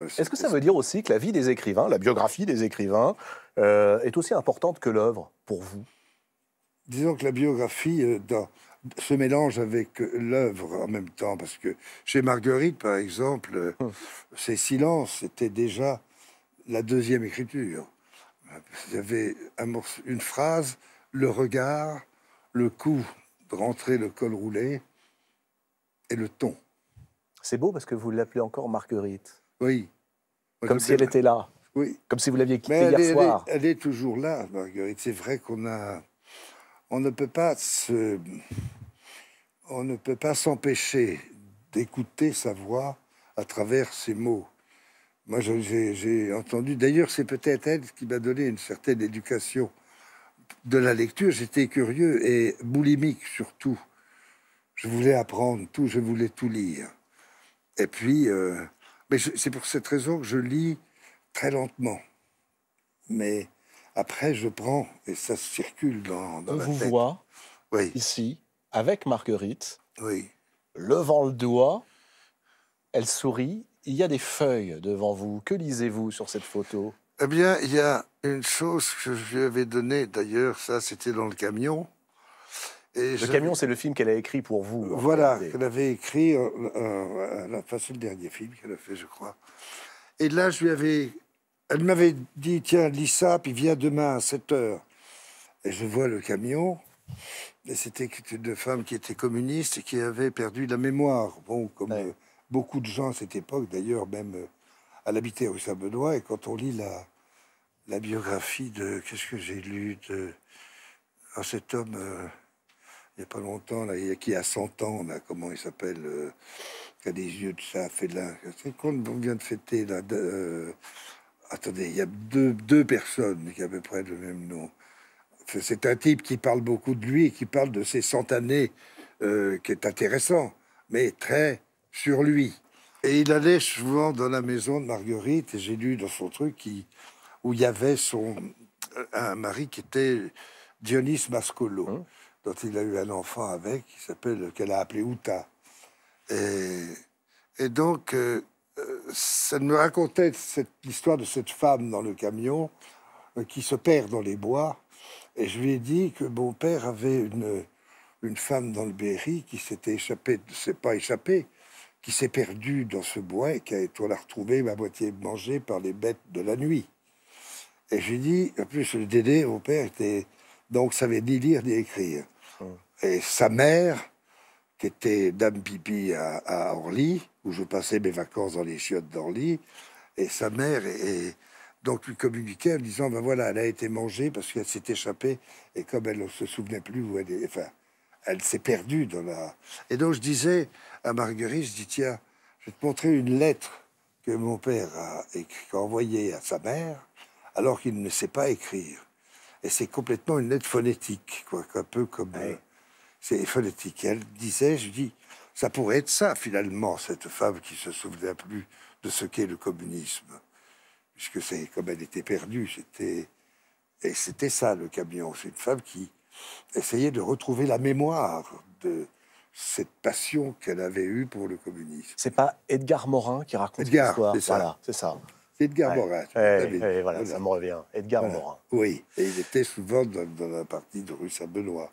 Est-ce que ça veut dire aussi que la vie des écrivains, la biographie des écrivains, euh, est aussi importante que l'œuvre pour vous Disons que la biographie euh, se mélange avec l'œuvre en même temps, parce que chez Marguerite, par exemple, ses euh, hum. silences étaient déjà la deuxième écriture. Vous avez une phrase, le regard, le coup de rentrer le col roulé et le ton. C'est beau parce que vous l'appelez encore Marguerite. Oui. Comme si elle était là. Oui. Comme si vous l'aviez quittée hier soir. Elle est, toujours là, Marguerite. C'est vrai qu'on a, on ne peut pas se, on ne peut pas s'empêcher d'écouter sa voix à travers ses mots. Moi, j'ai entendu. D'ailleurs, c'est peut-être elle qui m'a donné une certaine éducation de la lecture. J'étais curieux et boulimique surtout. Je voulais apprendre tout, je voulais tout lire. Et puis, euh, mais c'est pour cette raison que je lis très lentement. Mais après, je prends, et ça circule dans, dans On vous tête. ici, avec Marguerite, levant le doigt, elle sourit. Il y a des feuilles devant vous. Que lisez-vous sur cette photo Eh bien, il y a une chose que je lui avais donnée, d'ailleurs, ça c'était dans le camion le camion, c'est le film qu'elle a écrit pour vous. Voilà, qu'elle avait écrit, euh, euh, la c'est le dernier film qu'elle a fait, je crois. Et là, je lui avais, elle m'avait dit, tiens, lis ça, puis viens demain à 7 heures. Et je vois le camion, et c'était une femme qui était communiste et qui avait perdu la mémoire. Bon, comme euh, beaucoup de gens à cette époque, d'ailleurs, même, à habitait au Saint-Benoît, et quand on lit la, la biographie de, qu'est-ce que j'ai lu de, à cet homme il n'y a pas longtemps, là, il y a qui a 100 ans, là, comment il s'appelle, euh, qui a des yeux de chat, félin. C'est qu'on vient de fêter, là, euh, attendez, il y a deux, personnes qui ont à peu près le même nom. C'est un type qui parle beaucoup de lui, et qui parle de ses 100 années, euh, qui est intéressant, mais très sur lui. Et il allait souvent dans la maison de Marguerite, et j'ai lu dans son truc qui, où il y avait son, un mari qui était Dionys Mascolo. Hein quand il a eu un enfant avec, qui s'appelle, qu'elle a appelé Outa. Et, donc, ça euh, euh, me racontait cette, l'histoire de cette femme dans le camion euh, qui se perd dans les bois. Et je lui ai dit que mon père avait une, une femme dans le Berry qui s'était échappée, s'est pas échappée, qui s'est perdue dans ce bois et qui a, été retrouvée à moitié mangée par les bêtes de la nuit. Et j'ai dit, en plus, le Dédé, mon père, était, donc savait ni lire ni écrire et sa mère, qui était Dame Pipi à, Orly, où je passais mes vacances dans les chiottes d'Orly, et sa mère et, donc lui communiquait en disant ben voilà, elle a été mangée parce qu'elle s'est échappée et comme elle ne se souvenait plus où elle enfin, elle s'est perdue dans la. Et donc je disais à Marguerite, je dis tiens, je vais te montrer une lettre que mon père a, a envoyée à sa mère alors qu'il ne sait pas écrire. Et c'est complètement une lettre phonétique, quoi, un peu comme. Ah c'est phonétique. elle disait, je dis, ça pourrait être ça finalement, cette femme qui se souvenait plus de ce qu'est le communisme, puisque c'est comme elle était perdue, c'était et c'était ça le camion, c'est une femme qui essayait de retrouver la mémoire de cette passion qu'elle avait eue pour le communisme. C'est pas Edgar Morin qui raconte l'histoire. C'est ça. c'est ça. Edgar Morin. voilà, ça me revient. Edgar Morin. Oui, et il était souvent dans, dans la partie de rue Saint-Benoît.